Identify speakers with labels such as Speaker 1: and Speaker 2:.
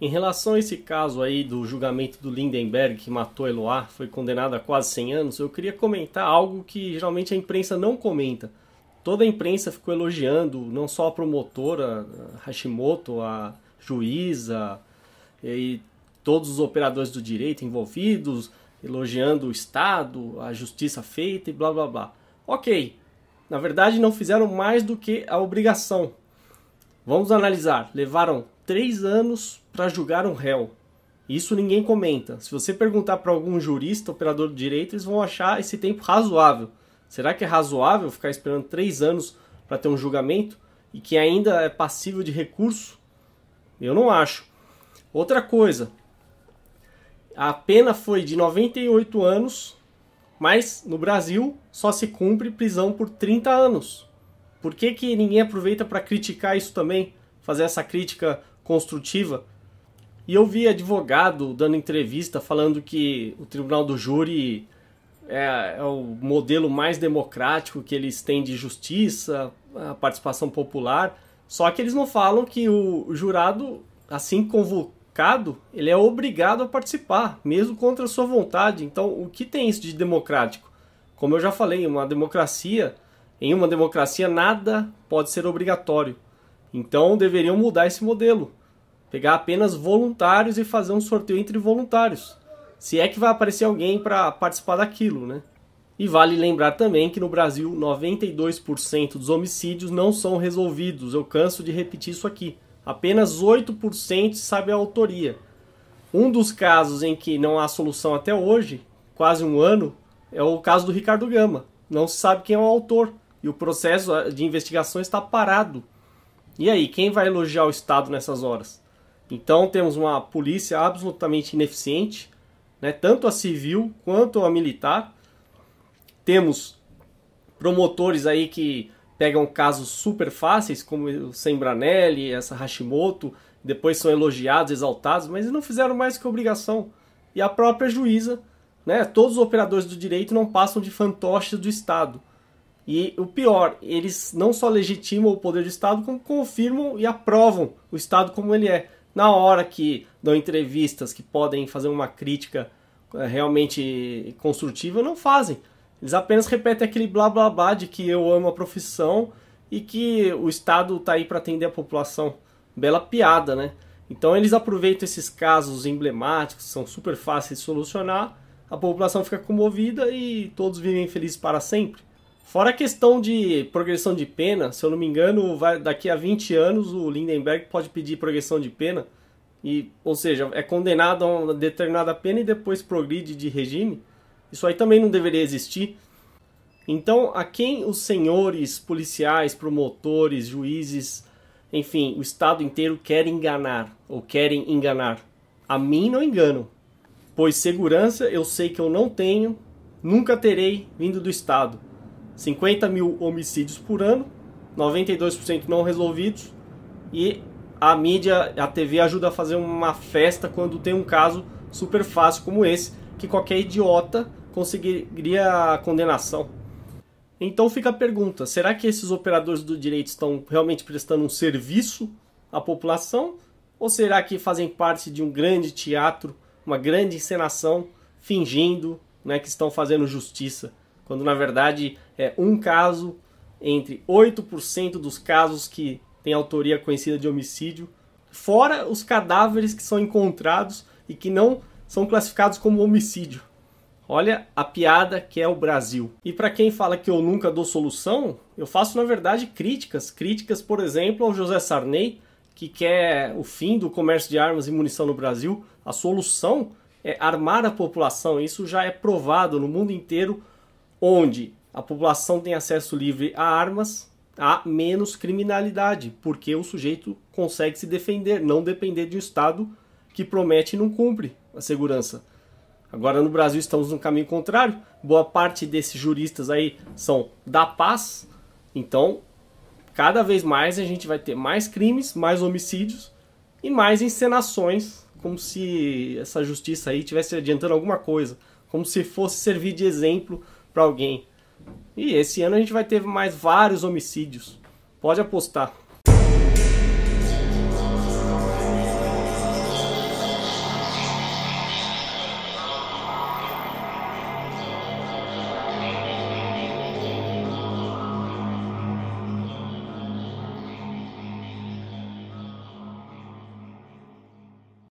Speaker 1: Em relação a esse caso aí do julgamento do Lindenberg que matou Eloá, foi condenado a quase 100 anos, eu queria comentar algo que geralmente a imprensa não comenta. Toda a imprensa ficou elogiando não só a promotora Hashimoto, a juíza e todos os operadores do direito envolvidos, elogiando o Estado, a justiça feita e blá blá blá. Ok, na verdade não fizeram mais do que a obrigação. Vamos analisar. Levaram três anos para julgar um réu. Isso ninguém comenta. Se você perguntar para algum jurista, operador de direito, eles vão achar esse tempo razoável. Será que é razoável ficar esperando três anos para ter um julgamento e que ainda é passível de recurso? Eu não acho. Outra coisa, a pena foi de 98 anos, mas no Brasil só se cumpre prisão por 30 anos. Por que, que ninguém aproveita para criticar isso também? Fazer essa crítica construtiva. E eu vi advogado dando entrevista falando que o tribunal do júri é, é o modelo mais democrático que eles têm de justiça, a participação popular. Só que eles não falam que o jurado, assim convocado, ele é obrigado a participar, mesmo contra a sua vontade. Então, o que tem isso de democrático? Como eu já falei, uma democracia, em uma democracia nada pode ser obrigatório. Então, deveriam mudar esse modelo. Pegar apenas voluntários e fazer um sorteio entre voluntários. Se é que vai aparecer alguém para participar daquilo, né? E vale lembrar também que no Brasil 92% dos homicídios não são resolvidos. Eu canso de repetir isso aqui. Apenas 8% sabe a autoria. Um dos casos em que não há solução até hoje, quase um ano, é o caso do Ricardo Gama. Não se sabe quem é o autor e o processo de investigação está parado. E aí, quem vai elogiar o Estado nessas horas? Então temos uma polícia absolutamente ineficiente, né, tanto a civil quanto a militar. Temos promotores aí que pegam casos super fáceis, como o Sembranelli, essa Hashimoto, depois são elogiados, exaltados, mas não fizeram mais que obrigação. E a própria juíza, né, todos os operadores do direito não passam de fantoches do Estado. E o pior, eles não só legitimam o poder do Estado, como confirmam e aprovam o Estado como ele é na hora que dão entrevistas que podem fazer uma crítica eh, realmente construtiva, não fazem. Eles apenas repetem aquele blá blá blá de que eu amo a profissão e que o Estado está aí para atender a população. Bela piada, né? Então eles aproveitam esses casos emblemáticos, são super fáceis de solucionar, a população fica comovida e todos vivem felizes para sempre. Fora a questão de progressão de pena, se eu não me engano, vai, daqui a 20 anos o Lindenberg pode pedir progressão de pena, e, ou seja, é condenado a uma determinada pena e depois progride de regime. Isso aí também não deveria existir. Então, a quem os senhores policiais, promotores, juízes, enfim, o Estado inteiro quer enganar ou querem enganar? A mim não engano, pois segurança eu sei que eu não tenho, nunca terei vindo do Estado 50 mil homicídios por ano, 92% não resolvidos, e a mídia, a TV ajuda a fazer uma festa quando tem um caso super fácil como esse, que qualquer idiota conseguiria a condenação. Então fica a pergunta: será que esses operadores do direito estão realmente prestando um serviço à população? Ou será que fazem parte de um grande teatro, uma grande encenação, fingindo né, que estão fazendo justiça? quando na verdade é um caso entre 8% dos casos que tem autoria conhecida de homicídio, fora os cadáveres que são encontrados e que não são classificados como homicídio. Olha a piada que é o Brasil. E para quem fala que eu nunca dou solução, eu faço na verdade críticas, críticas, por exemplo, ao José Sarney, que quer o fim do comércio de armas e munição no Brasil. A solução é armar a população. Isso já é provado no mundo inteiro onde a população tem acesso livre a armas, há menos criminalidade, porque o sujeito consegue se defender, não depender de um Estado que promete e não cumpre a segurança. Agora no Brasil estamos no caminho contrário. Boa parte desses juristas aí são da paz. Então, cada vez mais a gente vai ter mais crimes, mais homicídios e mais encenações, como se essa justiça aí estivesse adiantando alguma coisa, como se fosse servir de exemplo para alguém. E esse ano a gente vai ter mais vários homicídios. Pode apostar.